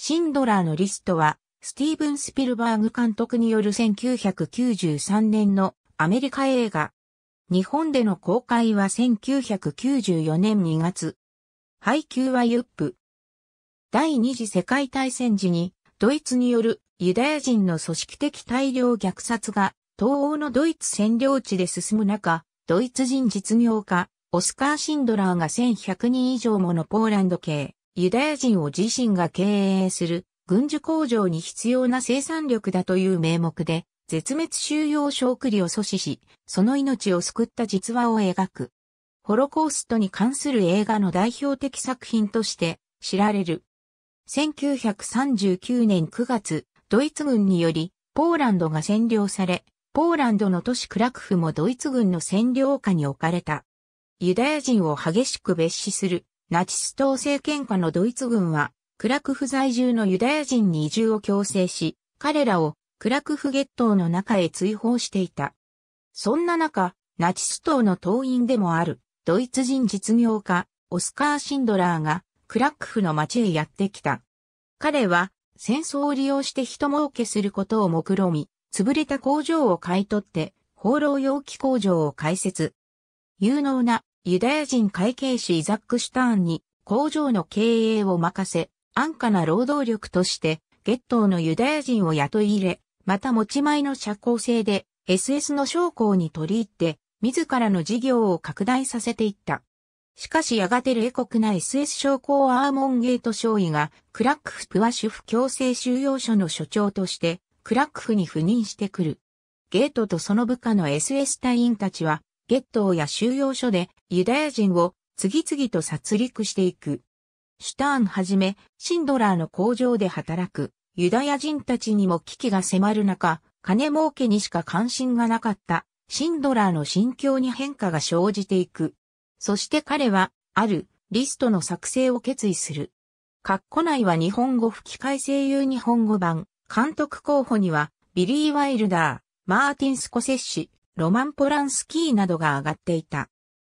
シンドラーのリストは、スティーブン・スピルバーグ監督による1993年のアメリカ映画。日本での公開は1994年2月。配給はユップ。第二次世界大戦時に、ドイツによるユダヤ人の組織的大量虐殺が、東欧のドイツ占領地で進む中、ドイツ人実業家、オスカー・シンドラーが1100人以上ものポーランド系ユダヤ人を自身が経営する軍需工場に必要な生産力だという名目で、絶滅収容食利を阻止し、その命を救った実話を描く。ホロコーストに関する映画の代表的作品として知られる。1939年9月、ドイツ軍により、ポーランドが占領され、ポーランドの都市クラクフもドイツ軍の占領下に置かれた。ユダヤ人を激しく蔑視するナチス党政権下のドイツ軍は、クラクフ在住のユダヤ人に移住を強制し、彼らをクラクフゲットーの中へ追放していた。そんな中、ナチス党の党員でもある、ドイツ人実業家、オスカー・シンドラーが、クラクフの町へやってきた。彼は、戦争を利用して人儲けすることを目論み、潰れた工場を買い取って、放浪容器工場を開設。有能なユダヤ人会計士イザック・シュターンに工場の経営を任せ、安価な労働力として、月頭のユダヤ人を雇い入れ、また持ち前の社交性で SS の商工に取り入って、自らの事業を拡大させていった。しかしやがて冷酷な SS 商工アーモンゲート少尉が、クラックフプワシュフ強制収容所の所長として、クラックフに赴任してくる。ゲートとその部下の SS 隊員たちは、ゲットーや収容所でユダヤ人を次々と殺戮していく。シュターンはじめ、シンドラーの工場で働くユダヤ人たちにも危機が迫る中、金儲けにしか関心がなかったシンドラーの心境に変化が生じていく。そして彼は、あるリストの作成を決意する。括弧内は日本語吹き替え声優日本語版、監督候補には、ビリー・ワイルダー、マーティン・スコセッシ、ロマン・ポランスキーなどが上がっていた。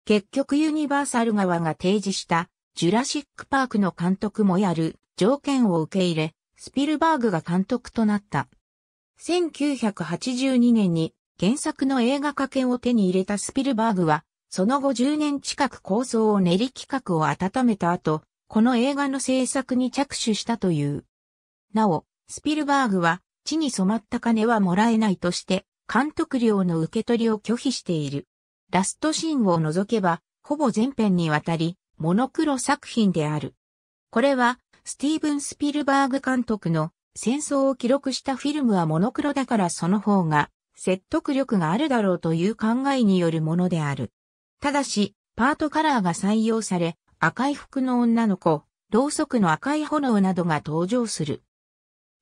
結局ユニバーサル側が提示したジュラシック・パークの監督もやる条件を受け入れ、スピルバーグが監督となった。1982年に原作の映画化権を手に入れたスピルバーグは、その後10年近く構想を練り企画を温めた後、この映画の制作に着手したという。なお、スピルバーグは、地に染まった金はもらえないとして、監督料の受け取りを拒否している。ラストシーンを除けば、ほぼ全編にわたり、モノクロ作品である。これは、スティーブン・スピルバーグ監督の戦争を記録したフィルムはモノクロだからその方が説得力があるだろうという考えによるものである。ただし、パートカラーが採用され、赤い服の女の子、ろうそくの赤い炎などが登場する。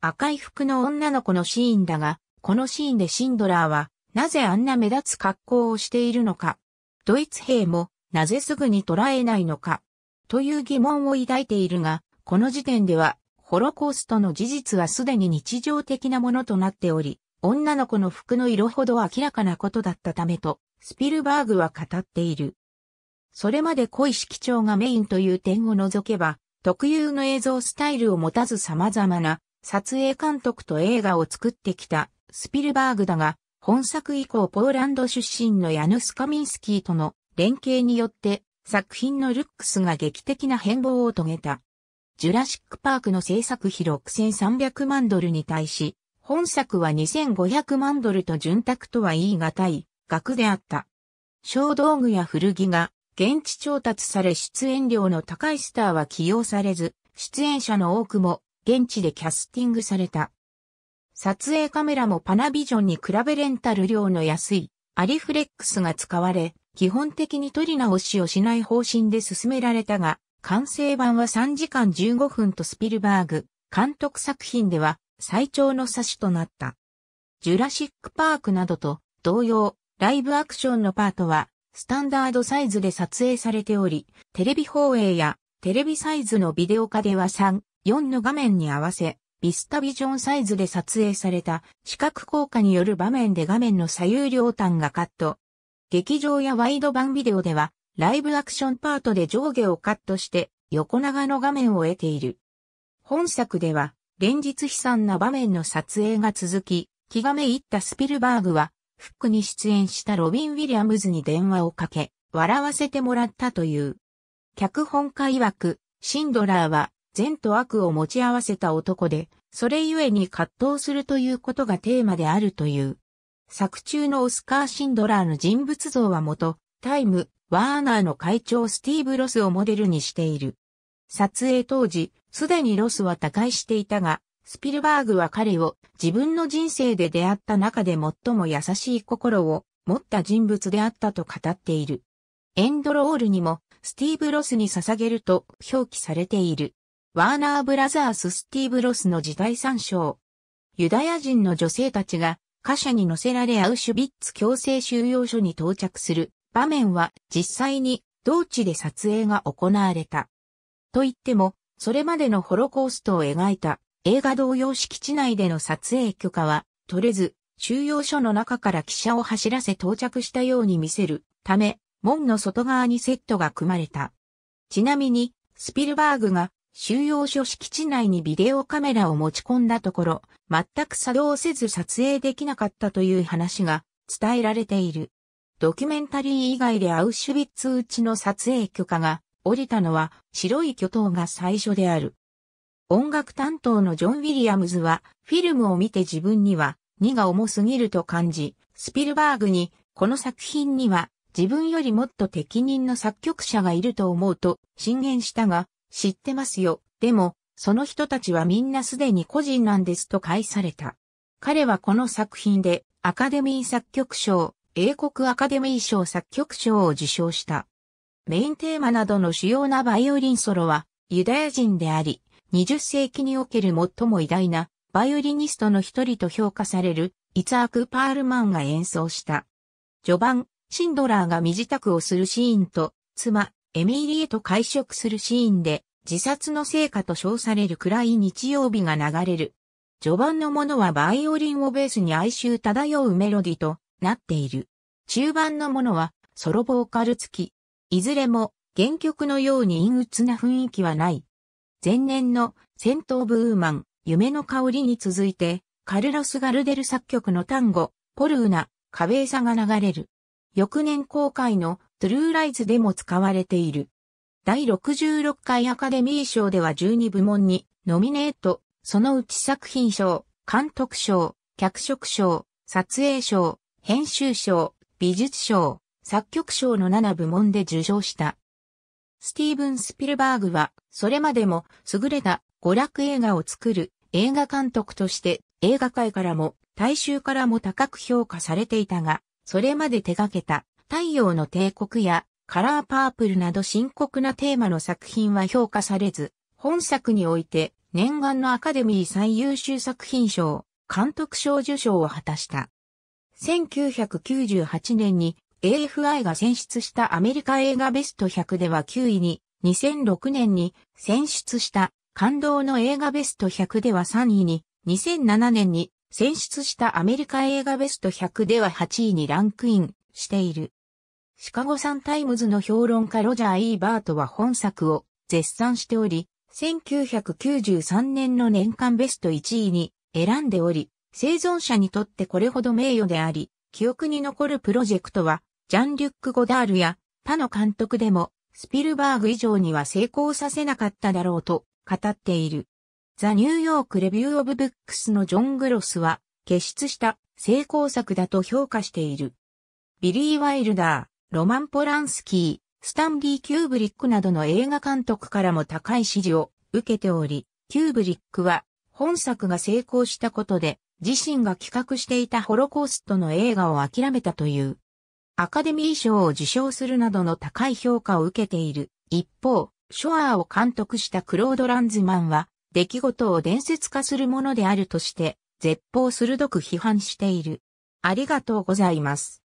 赤い服の女の子のシーンだが、このシーンでシンドラーは、なぜあんな目立つ格好をしているのか、ドイツ兵も、なぜすぐに捉えないのか、という疑問を抱いているが、この時点では、ホロコーストの事実はすでに日常的なものとなっており、女の子の服の色ほど明らかなことだったためと、スピルバーグは語っている。それまで濃い色調がメインという点を除けば、特有の映像スタイルを持たず様々な撮影監督と映画を作ってきたスピルバーグだが、本作以降ポーランド出身のヤヌス・カミンスキーとの連携によって作品のルックスが劇的な変貌を遂げた。ジュラシック・パークの制作費6300万ドルに対し、本作は2500万ドルと潤沢とは言い難い額であった。小道具や古着が現地調達され出演料の高いスターは起用されず、出演者の多くも現地でキャスティングされた。撮影カメラもパナビジョンに比べレンタル量の安いアリフレックスが使われ、基本的に撮り直しをしない方針で進められたが、完成版は3時間15分とスピルバーグ監督作品では最長の差しとなった。ジュラシックパークなどと同様、ライブアクションのパートはスタンダードサイズで撮影されており、テレビ放映やテレビサイズのビデオ化では3、4の画面に合わせ、ビスタビジョンサイズで撮影された視覚効果による場面で画面の左右両端がカット。劇場やワイド版ビデオではライブアクションパートで上下をカットして横長の画面を得ている。本作では連日悲惨な場面の撮影が続き、気がめいったスピルバーグはフックに出演したロビン・ウィリアムズに電話をかけ、笑わせてもらったという。脚本家曰く、シンドラーは善と悪を持ち合わせた男で、それゆえに葛藤するということがテーマであるという。作中のオスカー・シンドラーの人物像は元、タイム、ワーナーの会長スティーブ・ロスをモデルにしている。撮影当時、すでにロスは他界していたが、スピルバーグは彼を自分の人生で出会った中で最も優しい心を持った人物であったと語っている。エンドロールにもスティーブ・ロスに捧げると表記されている。ワーナーブラザーススティーブ・ロスの時代参照。ユダヤ人の女性たちが貨車に乗せられアウシュビッツ強制収容所に到着する場面は実際に同地で撮影が行われた。と言っても、それまでのホロコーストを描いた映画同様敷地内での撮影許可は取れず、収容所の中から汽車を走らせ到着したように見せるため、門の外側にセットが組まれた。ちなみに、スピルバーグが収容所敷地内にビデオカメラを持ち込んだところ、全く作動せず撮影できなかったという話が伝えられている。ドキュメンタリー以外でアウシュビッツうちの撮影許可が降りたのは白い巨頭が最初である。音楽担当のジョン・ウィリアムズはフィルムを見て自分には荷が重すぎると感じ、スピルバーグにこの作品には自分よりもっと適任の作曲者がいると思うと進言したが、知ってますよ。でも、その人たちはみんなすでに個人なんですと返された。彼はこの作品でアカデミー作曲賞、英国アカデミー賞作曲賞を受賞した。メインテーマなどの主要なバイオリンソロはユダヤ人であり、20世紀における最も偉大なバイオリニストの一人と評価されるイツアーク・パールマンが演奏した。序盤、シンドラーが身支度をするシーンと、妻、エミリエと会食するシーンで、自殺の成果と称される暗い日曜日が流れる。序盤のものはバイオリンをベースに哀愁漂うメロディとなっている。中盤のものはソロボーカル付き。いずれも原曲のように陰鬱な雰囲気はない。前年の戦闘ブーマン、夢の香りに続いて、カルロス・ガルデル作曲の単語、ポルーナ、カベーサが流れる。翌年公開のトゥルーライズでも使われている。第66回アカデミー賞では12部門にノミネート、そのうち作品賞、監督賞、脚色賞、撮影賞、編集賞、美術賞、作曲賞の7部門で受賞した。スティーブン・スピルバーグは、それまでも優れた娯楽映画を作る映画監督として映画界からも大衆からも高く評価されていたが、それまで手掛けた太陽の帝国やカラーパープルなど深刻なテーマの作品は評価されず、本作において念願のアカデミー最優秀作品賞、監督賞受賞を果たした。1998年に AFI が選出したアメリカ映画ベスト100では9位に、2006年に選出した感動の映画ベスト100では3位に、2007年に選出したアメリカ映画ベスト100では8位にランクインしている。シカゴサンタイムズの評論家ロジャー・イーバートは本作を絶賛しており、1993年の年間ベスト1位に選んでおり、生存者にとってこれほど名誉であり、記憶に残るプロジェクトは、ジャン・リュック・ゴダールや他の監督でも、スピルバーグ以上には成功させなかっただろうと語っている。ザ・ニューヨーク・レビュー・オブ・ブックスのジョン・グロスは、傑出した成功作だと評価している。ビリー・ワイルダー、ロマン・ポランスキー、スタンリー・キューブリックなどの映画監督からも高い支持を受けており、キューブリックは本作が成功したことで自身が企画していたホロコーストの映画を諦めたという。アカデミー賞を受賞するなどの高い評価を受けている。一方、ショアーを監督したクロード・ランズマンは出来事を伝説化するものであるとして、絶望鋭く批判している。ありがとうございます。